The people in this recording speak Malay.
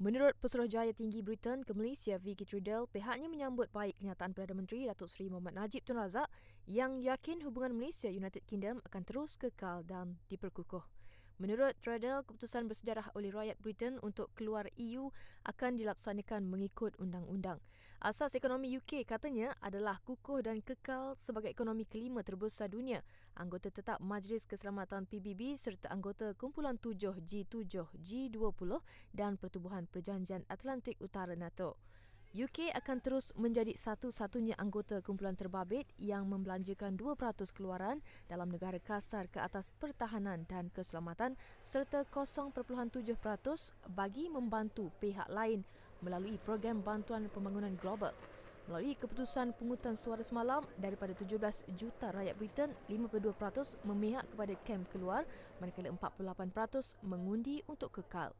Menurut Pesuruh Tinggi Britain ke Malaysia Vicky Trudell, pihaknya menyambut baik kenyataan Perdana Menteri Datuk Seri Muhammad Najib Tun Razak yang yakin hubungan Malaysia-United Kingdom akan terus kekal dan diperkukuh. Menurut Trudell, keputusan bersejarah oleh rakyat Britain untuk keluar EU akan dilaksanakan mengikut undang-undang. Asas ekonomi UK katanya adalah kukuh dan kekal sebagai ekonomi kelima terbesar dunia, anggota tetap Majlis Keselamatan PBB serta anggota kumpulan tujuh G7, G20 dan Pertubuhan Perjanjian Atlantik Utara NATO. UK akan terus menjadi satu-satunya anggota kumpulan terbabit yang membelanjakan 2% keluaran dalam negara kasar ke atas pertahanan dan keselamatan serta 0.7% bagi membantu pihak lain melalui program bantuan pembangunan global. Melalui keputusan pungutan suara semalam daripada 17 juta rakyat Britain, 52% memihak kepada kem keluar manakala 48% mengundi untuk kekal.